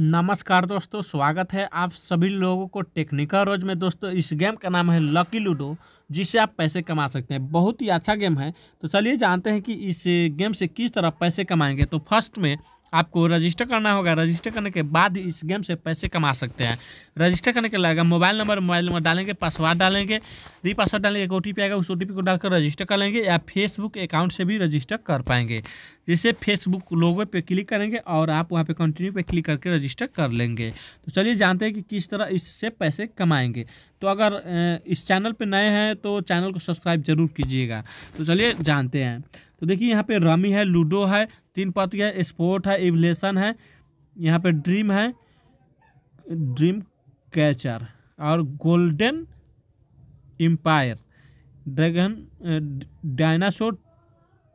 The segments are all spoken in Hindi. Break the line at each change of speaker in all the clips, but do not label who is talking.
नमस्कार दोस्तों स्वागत है आप सभी लोगों को टेक्निकल रोज में दोस्तों इस गेम का नाम है लकी लूडो जिससे आप पैसे कमा सकते हैं बहुत ही अच्छा गेम है तो चलिए जानते हैं कि इस गेम से किस तरह पैसे कमाएंगे तो फर्स्ट में आपको रजिस्टर करना होगा रजिस्टर करने के बाद इस गेम से पैसे कमा सकते हैं रजिस्टर करने के लगेगा मोबाइल नंबर मोबाइल नंबर डालेंगे पासवर्ड डालेंगे री पासवर्ड डालेंगे एक ओ आएगा उस ओ को डालकर रजिस्टर कर लेंगे या फेसबुक अकाउंट से भी रजिस्टर कर पाएंगे जिसे फेसबुक लोगो पे क्लिक करेंगे और आप वहाँ पर कंटिन्यू पर क्लिक करके रजिस्टर कर लेंगे तो चलिए जानते हैं कि किस तरह इससे पैसे कमाएँगे तो अगर इस चैनल पर नए हैं तो चैनल को सब्सक्राइब जरूर कीजिएगा तो चलिए जानते हैं तो देखिए यहाँ पे रमी है लूडो है तीन पत्र है स्पोर्ट है इवलेसन है यहाँ पे ड्रीम है ड्रीम कैचर और golden empire dragon dinosaur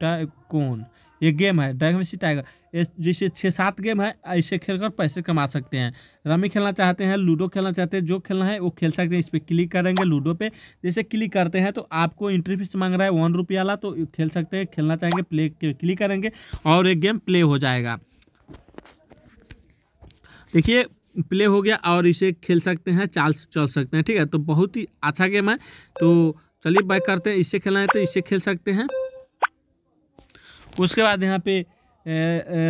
tycoon ये गेम है ड्रैगन सी टाइगर जैसे छः सात गेम है ऐसे खेल कर पैसे कमा सकते हैं रमी खेलना चाहते हैं लूडो खेलना चाहते हैं जो खेलना है वो खेल सकते हैं इस पर क्लिक करेंगे लूडो पे जैसे क्लिक करते हैं तो आपको इंट्री फीस मांग रहा है वन रुपये वाला तो खेल सकते हैं खेलना चाहेंगे प्ले क्लिक करेंगे और एक गेम प्ले हो जाएगा देखिए प्ले हो गया और इसे खेल सकते हैं चाल चल सकते हैं ठीक है तो बहुत ही अच्छा गेम है तो चलिए बाय करते हैं इसे खेलना है तो इसे खेल सकते हैं उसके बाद यहाँ पे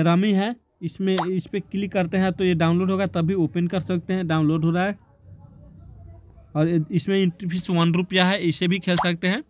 रमी है इसमें इस पर क्लिक करते हैं तो ये डाउनलोड होगा तभी ओपन कर सकते हैं डाउनलोड हो रहा है और इसमें इंट्री फीस वन रुपया है इसे भी खेल सकते हैं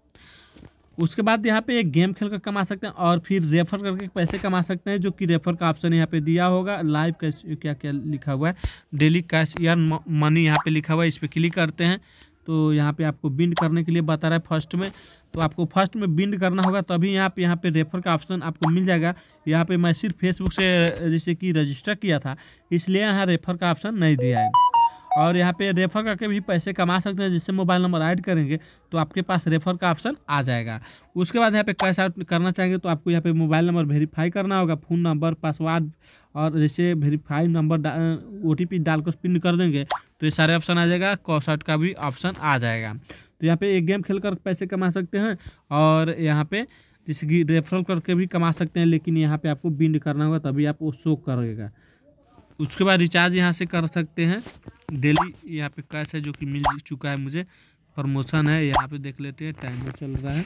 उसके बाद यहाँ पे एक गेम खेल कर कमा सकते हैं और फिर रेफर करके पैसे कमा सकते हैं जो कि रेफर का ऑप्शन यहाँ पे दिया होगा लाइव कैश क्या क्या लिखा हुआ है डेली कैश या मनी यहाँ पे लिखा हुआ है इस पर क्लिक करते हैं तो यहाँ पे आपको बिंड करने के लिए बता रहा है फर्स्ट में तो आपको फर्स्ट में बिंड करना होगा तभी आप यहाँ पे रेफर का ऑप्शन आपको मिल जाएगा यहाँ पे मैं सिर्फ फेसबुक से जैसे कि रजिस्टर किया था इसलिए यहाँ रेफर का ऑप्शन नहीं दिया है और यहाँ पे रेफर करके भी पैसे कमा सकते हैं जिससे मोबाइल नंबर ऐड करेंगे तो आपके पास रेफर का ऑप्शन आ जाएगा उसके बाद यहाँ पे कैश आउट करना चाहेंगे तो आपको यहाँ पे मोबाइल नंबर वेरीफाई करना होगा फ़ोन नंबर पासवर्ड और जैसे वेरीफाई नंबर ओ टी डाल कर पिन कर देंगे तो ये सारे ऑप्शन आ जाएगा कॉश आउट का भी ऑप्शन आ जाएगा तो यहाँ पे एक गेम खेल कर पैसे कमा सकते हैं और यहाँ पे जैसे कि रेफरल करके भी कमा सकते हैं लेकिन यहाँ पे आपको बिंड करना होगा तभी आप वो शो करेगा उसके बाद रिचार्ज यहाँ से कर सकते हैं डेली यहाँ पे कैश है जो कि मिल चुका है मुझे प्रमोशन है यहाँ पे देख लेते हैं टाइमर चल रहा है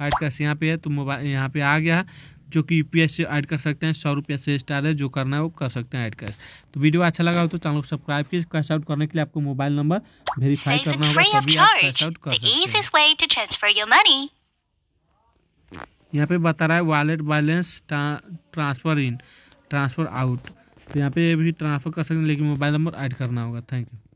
आइट कैश यहाँ पे है तो मोबाइल यहाँ पे आ गया है जो कि यूपीएस से ऐड कर सकते हैं सौ रुपया से स्टार है जो करना है वो कर सकते हैं ऐड कर तो वीडियो अच्छा लगा हो तो चैनल को सब्सक्राइब कीजिए कैश आउट करने के लिए आपको मोबाइल नंबर वेरीफाई करना होगा तभी आप कैश आउट कर सकते हैं यहाँ पे बता रहा है wallet balance transfer in transfer out तो यहाँ पे भी ट्रांसफर कर सकते हैं लेकिन मोबाइल नंबर ऐड करना होगा थैंक यू